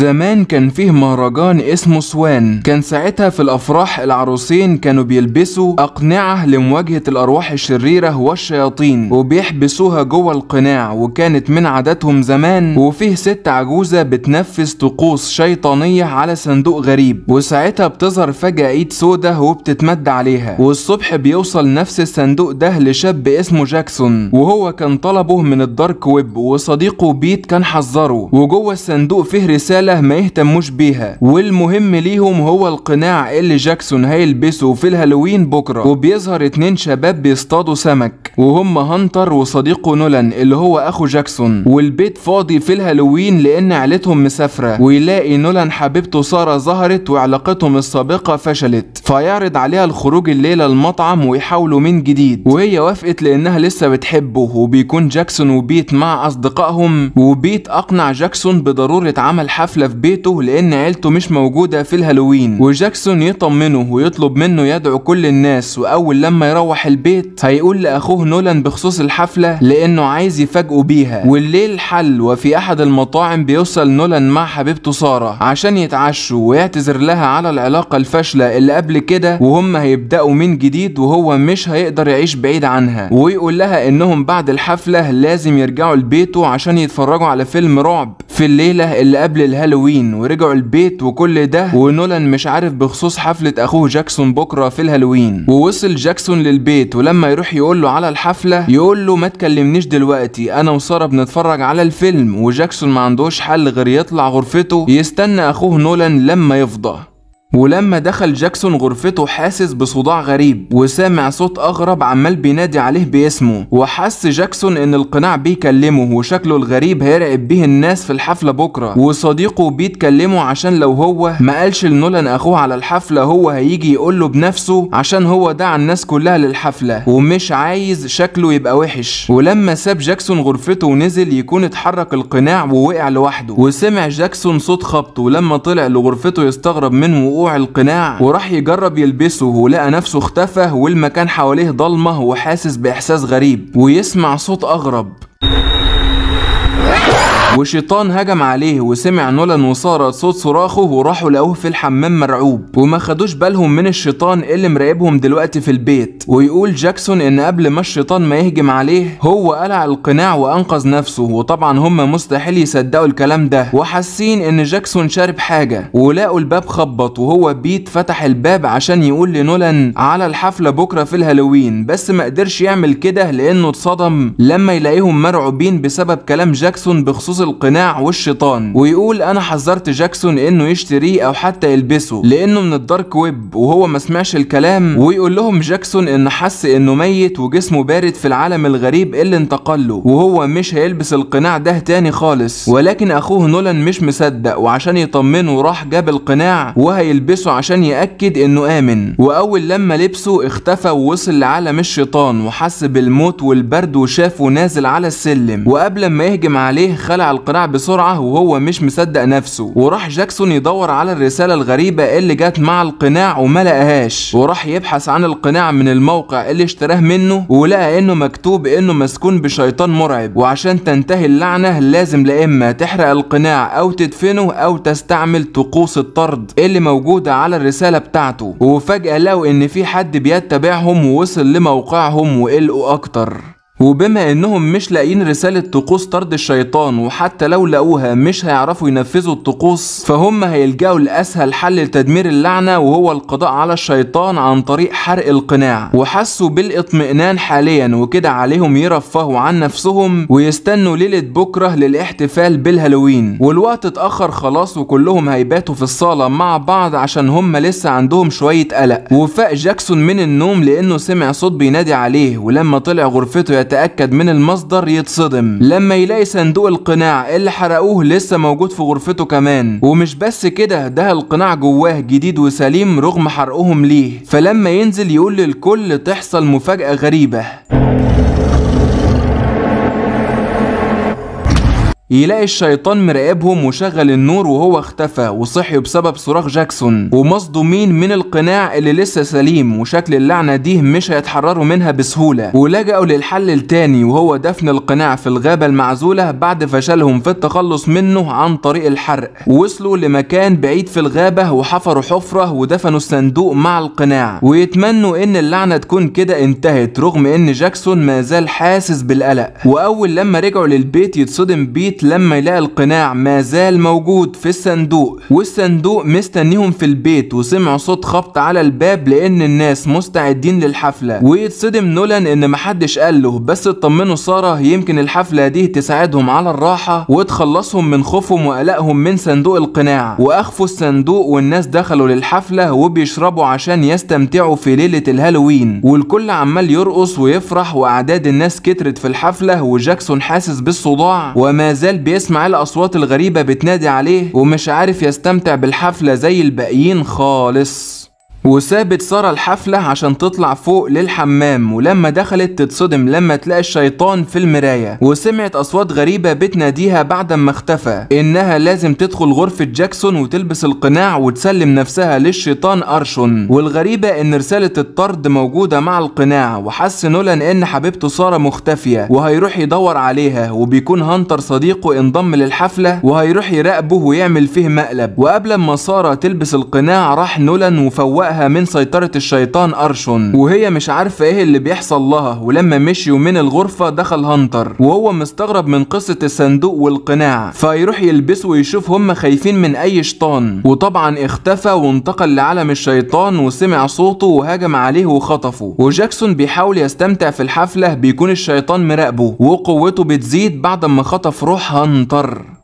زمان كان فيه مهرجان اسمه سوان كان ساعتها في الافراح العروسين كانوا بيلبسوا اقنعه لمواجهه الارواح الشريره والشياطين وبيحبسوها جوه القناع وكانت من عاداتهم زمان وفيه ست عجوزه بتنفذ طقوس شيطانيه على صندوق غريب وساعتها بتظهر فجاه ايد سودة وبتتمد عليها والصبح بيوصل نفس الصندوق ده لشاب اسمه جاكسون وهو كان طلبه من الدارك ويب وصديقه بيت كان حذره وجوه الصندوق فيه رساله العيلة ما يهتموش بيها والمهم ليهم هو القناع اللي جاكسون هيلبسه في الهالوين بكرة وبيظهر اتنين شباب بيصطادوا سمك وهم هانتر وصديقه نولان اللي هو اخو جاكسون والبيت فاضي في الهالوين لان عيلتهم مسافرة ويلاقي نولان حبيبته سارة ظهرت وعلاقتهم السابقة فشلت فيعرض عليها الخروج الليلة المطعم ويحاولوا من جديد وهي وافقت لانها لسه بتحبه وبيكون جاكسون وبيت مع اصدقائهم وبيت اقنع جاكسون بضرورة عمل حفلة حفلة في بيته لأن عيلته مش موجودة في الهالوين وجاكسون يطمنه ويطلب منه يدعو كل الناس وأول لما يروح البيت هيقول لأخوه نولان بخصوص الحفلة لأنه عايز يفاجئه بيها والليل حل وفي أحد المطاعم بيوصل نولان مع حبيبته سارة عشان يتعشوا ويعتذر لها على العلاقة الفاشلة اللي قبل كده وهم هيبدأوا من جديد وهو مش هيقدر يعيش بعيد عنها ويقول لها إنهم بعد الحفلة لازم يرجعوا لبيته عشان يتفرجوا على فيلم رعب في الليله اللي قبل الهالوين ورجعوا البيت وكل ده ونولان مش عارف بخصوص حفله اخوه جاكسون بكره في الهالوين ووصل جاكسون للبيت ولما يروح يقول له على الحفله يقول له ما تكلمنيش دلوقتي انا وساره بنتفرج على الفيلم وجاكسون ما عندوش حل غير يطلع غرفته يستنى اخوه نولان لما يفضى ولما دخل جاكسون غرفته حاسس بصداع غريب وسامع صوت اغرب عمال بينادي عليه باسمه وحس جاكسون ان القناع بيكلمه وشكله الغريب هيرعب بيه الناس في الحفله بكره وصديقه بيتكلمه عشان لو هو ما قالش لنولان اخوه على الحفله هو هيجي يقوله بنفسه عشان هو دعا الناس كلها للحفله ومش عايز شكله يبقى وحش ولما ساب جاكسون غرفته ونزل يكون اتحرك القناع ووقع لوحده وسمع جاكسون صوت خبطه ولما طلع لغرفته يستغرب منه موضوع القناع وراح يجرب يلبسه ولقى نفسه اختفى والمكان حواليه ضلمه وحاسس باحساس غريب ويسمع صوت اغرب وشيطان هجم عليه وسمع نولان وسارة صوت صراخه وراحوا لقوه في الحمام مرعوب وما خدوش بالهم من الشيطان اللي مراقبهم دلوقتي في البيت ويقول جاكسون ان قبل ما الشيطان ما يهجم عليه هو قلع القناع وانقذ نفسه وطبعا هم مستحيل يصدقوا الكلام ده وحاسين ان جاكسون شارب حاجه ولقوا الباب خبط وهو بيت فتح الباب عشان يقول لنولان على الحفله بكره في الهالوين بس ما قدرش يعمل كده لانه اتصدم لما يلاقيهم مرعوبين بسبب كلام جاكسون بخصوص القناع والشيطان ويقول انا حذرت جاكسون انه يشتريه او حتى يلبسه لانه من الدارك ويب وهو ما سمعش الكلام ويقول لهم جاكسون ان حس انه ميت وجسمه بارد في العالم الغريب اللي انتقل له وهو مش هيلبس القناع ده تاني خالص ولكن اخوه نولان مش مصدق وعشان يطمنه راح جاب القناع وهيلبسه عشان ياكد انه امن واول لما لبسه اختفى ووصل لعالم الشيطان وحس بالموت والبرد وشافه نازل على السلم وقبل ما يهجم عليه خلع القناع بسرعة وهو مش مصدق نفسه وراح جاكسون يدور على الرسالة الغريبة اللي جت مع القناع وما لقاهاش وراح يبحث عن القناع من الموقع اللي اشتراه منه ولقى انه مكتوب انه مسكون بشيطان مرعب وعشان تنتهي اللعنة لازم لا اما تحرق القناع او تدفنه او تستعمل طقوس الطرد اللي موجودة على الرسالة بتاعته وفجأة لقوا ان في حد بيتبعهم ووصل لموقعهم وقلقوا اكتر وبما انهم مش لاقيين رسالة طقوس طرد الشيطان وحتى لو لقوها مش هيعرفوا ينفذوا الطقوس فهم هيلجأوا لأسهل حل لتدمير اللعنة وهو القضاء على الشيطان عن طريق حرق القناع وحسوا بالاطمئنان حاليا وكده عليهم يرفهوا عن نفسهم ويستنوا ليلة بكرة للاحتفال بالهالوين والوقت اتأخر خلاص وكلهم هيباتوا في الصالة مع بعض عشان هم لسه عندهم شوية قلق وفاق جاكسون من النوم لأنه سمع صوت بينادي عليه ولما طلع غرفته يتأكد من المصدر يتصدم لما يلاقي صندوق القناع اللي حرقوه لسه موجود في غرفته كمان ومش بس كده ده القناع جواه جديد وسليم رغم حرقهم ليه فلما ينزل يقول للكل تحصل مفاجأة غريبة يلاقي الشيطان مراقبهم وشغل النور وهو اختفى وصحيوا بسبب صراخ جاكسون ومصدومين من القناع اللي لسه سليم وشكل اللعنة دي مش هيتحرروا منها بسهولة ولجأوا للحل التاني وهو دفن القناع في الغابة المعزولة بعد فشلهم في التخلص منه عن طريق الحرق وصلوا لمكان بعيد في الغابة وحفروا حفرة ودفنوا الصندوق مع القناع ويتمنوا ان اللعنة تكون كده انتهت رغم ان جاكسون ما زال حاسس بالقلق واول لما رجعوا للبيت يتصدم بيه لما يلاقي القناع ما زال موجود في الصندوق والصندوق مستنيهم في البيت وسمعوا صوت خبط على الباب لان الناس مستعدين للحفله ويتصدم نولان ان محدش قال له بس اطمنوا ساره يمكن الحفله دي تساعدهم على الراحه وتخلصهم من خوفهم وقلقهم من صندوق القناع واخفوا الصندوق والناس دخلوا للحفله وبيشربوا عشان يستمتعوا في ليله الهالوين والكل عمال يرقص ويفرح واعداد الناس كترت في الحفله وجاكسون حاسس بالصداع وما زال زال بيسمع الأصوات الغريبة بتنادي عليه ومش عارف يستمتع بالحفلة زي الباقيين خالص وسابت سارة الحفلة عشان تطلع فوق للحمام ولما دخلت تتصدم لما تلاقي الشيطان في المراية وسمعت أصوات غريبة بتناديها بعد ما اختفى إنها لازم تدخل غرفة جاكسون وتلبس القناع وتسلم نفسها للشيطان أرشون والغريبة إن رسالة الطرد موجودة مع القناع وحس نولان إن حبيبته سارة مختفية وهيروح يدور عليها وبيكون هانتر صديقه انضم للحفلة وهيروح يراقبه ويعمل فيه مقلب وقبل ما سارة تلبس القناع راح نولان وفوقها سرقها من سيطرة الشيطان أرشون وهي مش عارفة ايه اللي بيحصل لها ولما مشيوا من الغرفة دخل هانتر وهو مستغرب من قصة الصندوق والقناع فيروح يلبسه ويشوف هم خايفين من أي شيطان وطبعا اختفى وانتقل لعالم الشيطان وسمع صوته وهجم عليه وخطفه وجاكسون بيحاول يستمتع في الحفلة بيكون الشيطان مراقبه وقوته بتزيد بعد ما خطف روح هانتر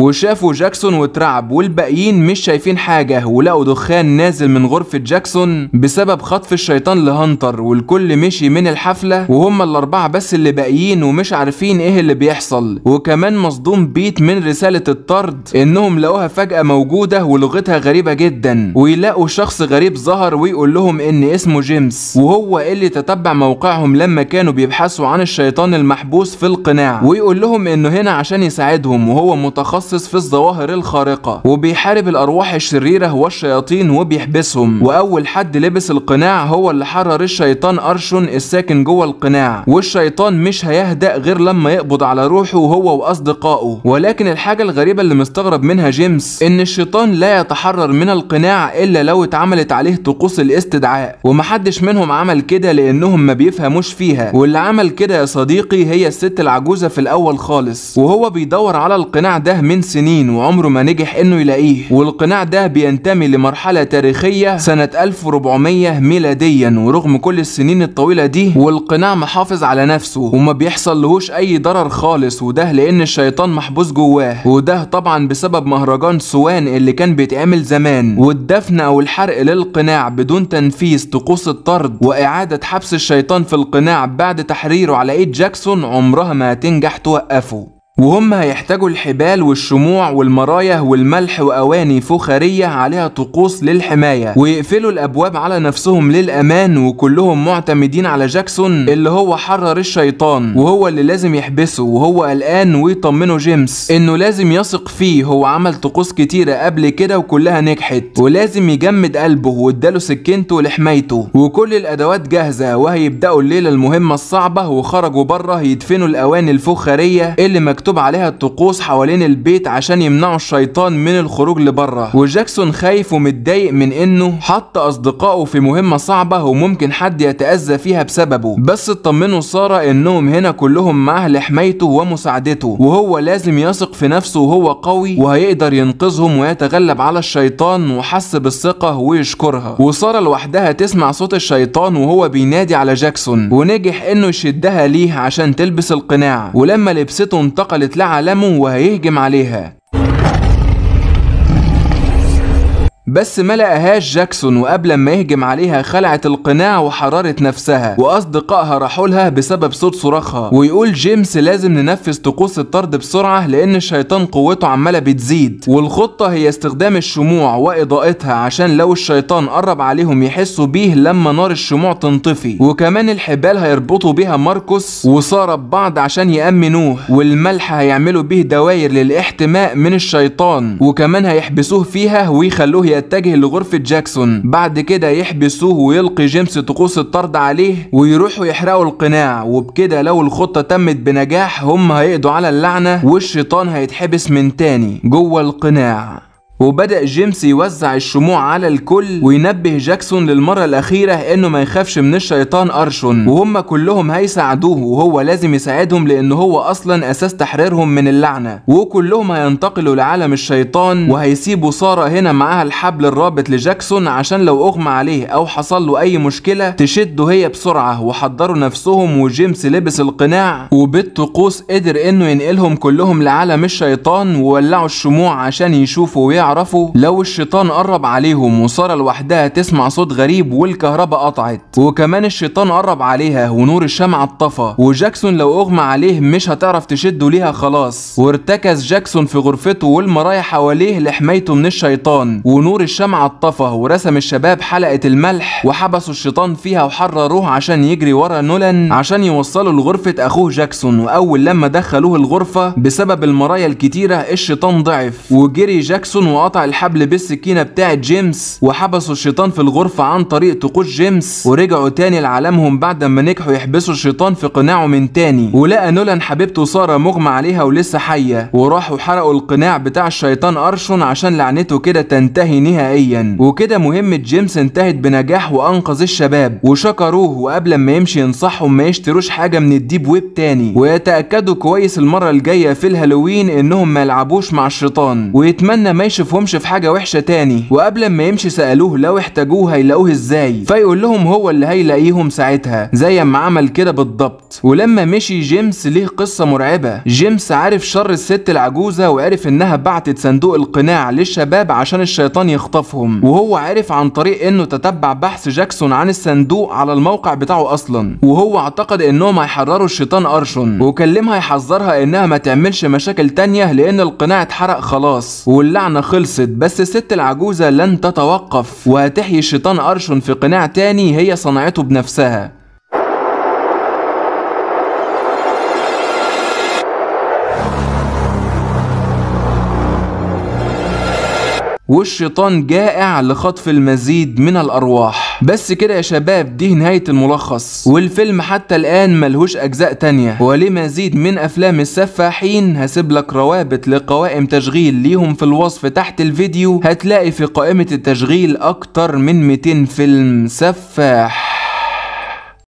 وشافوا جاكسون وترعب والباقيين مش شايفين حاجة ولقوا دخان نازل من غرفة جاكسون بسبب خطف الشيطان لهانتر والكل مشي من الحفلة وهم الأربعة بس اللي باقيين ومش عارفين إيه اللي بيحصل وكمان مصدوم بيت من رسالة الطرد إنهم لقوها فجأة موجودة ولغتها غريبة جدا ويلاقوا شخص غريب ظهر ويقول لهم إن اسمه جيمس وهو اللي تتبع موقعهم لما كانوا بيبحثوا عن الشيطان المحبوس في القناع ويقول لهم إنه هنا عشان يساعدهم وهو متخصص متخصص في الظواهر الخارقة وبيحارب الأرواح الشريرة والشياطين وبيحبسهم وأول حد لبس القناع هو اللي حرر الشيطان أرشن الساكن جوه القناع والشيطان مش هيهدأ غير لما يقبض على روحه هو وأصدقائه ولكن الحاجة الغريبة اللي مستغرب منها جيمس إن الشيطان لا يتحرر من القناع إلا لو اتعملت عليه طقوس الاستدعاء ومحدش منهم عمل كده لأنهم ما بيفهموش فيها واللي عمل كده يا صديقي هي الست العجوزة في الأول خالص وهو بيدور على القناع ده من 20 سنين وعمره ما نجح انه يلاقيه والقناع ده بينتمي لمرحلة تاريخية سنة 1400 ميلاديا ورغم كل السنين الطويلة دي والقناع محافظ على نفسه وما بيحصل لهوش اي ضرر خالص وده لان الشيطان محبوس جواه وده طبعا بسبب مهرجان سوان اللي كان بيتعمل زمان والدفن او الحرق للقناع بدون تنفيذ طقوس الطرد واعادة حبس الشيطان في القناع بعد تحريره على ايد جاكسون عمرها ما هتنجح توقفه وهم هيحتاجوا الحبال والشموع والمرايه والملح وأواني فخارية عليها طقوس للحماية ويقفلوا الأبواب على نفسهم للأمان وكلهم معتمدين على جاكسون اللي هو حرر الشيطان وهو اللي لازم يحبسه وهو قلقان ويطمنه جيمس إنه لازم يثق فيه هو عمل طقوس كتيرة قبل كده وكلها نجحت ولازم يجمد قلبه واداله سكينته لحمايته وكل الأدوات جاهزة وهيبدأوا الليلة المهمة الصعبة وخرجوا بره يدفنوا الأواني الفخارية اللي مكتوب مكتوب عليها الطقوس حوالين البيت عشان يمنعوا الشيطان من الخروج لبره وجاكسون خايف ومتضايق من انه حط اصدقائه في مهمه صعبه وممكن حد يتاذى فيها بسببه بس اطمنوا ساره انهم هنا كلهم معاه لحمايته ومساعدته وهو لازم يثق في نفسه وهو قوي وهيقدر ينقذهم ويتغلب على الشيطان وحس بالثقه ويشكرها وساره لوحدها تسمع صوت الشيطان وهو بينادي على جاكسون ونجح انه يشدها ليه عشان تلبس القناع ولما لبسته انتقل اتعملت لها لمه وهيهجم عليها بس لقاهاش جاكسون وقبل ما يهجم عليها خلعت القناع وحررت نفسها واصدقائها راحوا لها بسبب صوت صراخها ويقول جيمس لازم ننفذ طقوس الطرد بسرعه لان الشيطان قوته عماله بتزيد والخطه هي استخدام الشموع واضاءتها عشان لو الشيطان قرب عليهم يحسوا بيه لما نار الشموع تنطفي وكمان الحبال هيربطوا بيها ماركوس وساره ببعض عشان يامنوه والملح هيعملوا بيه دواير للاحتماء من الشيطان وكمان هيحبسوه فيها ويخلوه يتجه لغرفة جاكسون بعد كده يحبسوه ويلقي جيمس طقوس الطرد عليه ويروحوا يحرقوا القناع وبكده لو الخطة تمت بنجاح هم هيقضوا على اللعنة والشيطان هيتحبس من تاني جوه القناع وبدأ جيمس يوزع الشموع على الكل وينبه جاكسون للمرة الأخيرة إنه ما يخافش من الشيطان أرشون وهم كلهم هيساعدوه وهو لازم يساعدهم لأن هو أصلا أساس تحريرهم من اللعنة وكلهم هينتقلوا لعالم الشيطان وهيسيبوا سارة هنا معاها الحبل الرابط لجاكسون عشان لو أغمى عليه أو حصل له أي مشكلة تشده هي بسرعة وحضروا نفسهم وجيمس لبس القناع وبالطقوس قدر إنه ينقلهم كلهم لعالم الشيطان وولعوا الشموع عشان يشوفوا ويعرفوا يعرفوا لو الشيطان قرب عليهم وساره لوحدها تسمع صوت غريب والكهرباء قطعت وكمان الشيطان قرب عليها ونور الشمعة اتطفى وجاكسون لو اغمى عليه مش هتعرف تشده ليها خلاص وارتكز جاكسون في غرفته والمرايا حواليه لحمايته من الشيطان ونور الشمعة اتطفى ورسم الشباب حلقة الملح وحبسوا الشيطان فيها وحرروه عشان يجري ورا نولان عشان يوصلوا لغرفة اخوه جاكسون واول لما دخلوه الغرفة بسبب المرايا الكتيرة الشيطان ضعف وجري جاكسون وقطع الحبل بالسكينة بتاعة جيمس وحبسوا الشيطان في الغرفة عن طريق طقوس جيمس ورجعوا تاني لعالمهم بعد ما نجحوا يحبسوا الشيطان في قناعه من تاني ولقى نولان حبيبته سارة مغمى عليها ولسه حية وراحوا حرقوا القناع بتاع الشيطان أرشون عشان لعنته كده تنتهي نهائيا وكده مهمة جيمس انتهت بنجاح وأنقذ الشباب وشكروه وقبل ما يمشي ينصحهم ما يشتروش حاجة من الديب ويب تاني ويتأكدوا كويس المرة الجاية في الهالوين إنهم ما يلعبوش مع الشيطان ويتمنى ما يشوف يشوفهمش في حاجه وحشه تاني وقبل ما يمشي سالوه لو احتاجوه هيلاقوه ازاي فيقول لهم هو اللي هيلاقيهم ساعتها زي ما عمل كده بالضبط ولما مشي جيمس ليه قصه مرعبه جيمس عارف شر الست العجوزه وعرف انها بعتت صندوق القناع للشباب عشان الشيطان يخطفهم وهو عارف عن طريق انه تتبع بحث جاكسون عن الصندوق على الموقع بتاعه اصلا وهو اعتقد انهم هيحرروا الشيطان ارشن وكلمها يحذرها انها ما تعملش مشاكل تانية لان القناع اتحرق خلاص واللعنه خلصت بس الست العجوزة لن تتوقف وهتحيي الشيطان قرش في قناع تاني هي صنعته بنفسها والشيطان جائع لخطف المزيد من الأرواح بس كده يا شباب دي نهاية الملخص والفيلم حتى الآن ملهوش أجزاء تانية ولمزيد من أفلام السفاحين هسيب لك روابط لقوائم تشغيل ليهم في الوصف تحت الفيديو هتلاقي في قائمة التشغيل أكتر من 200 فيلم سفاح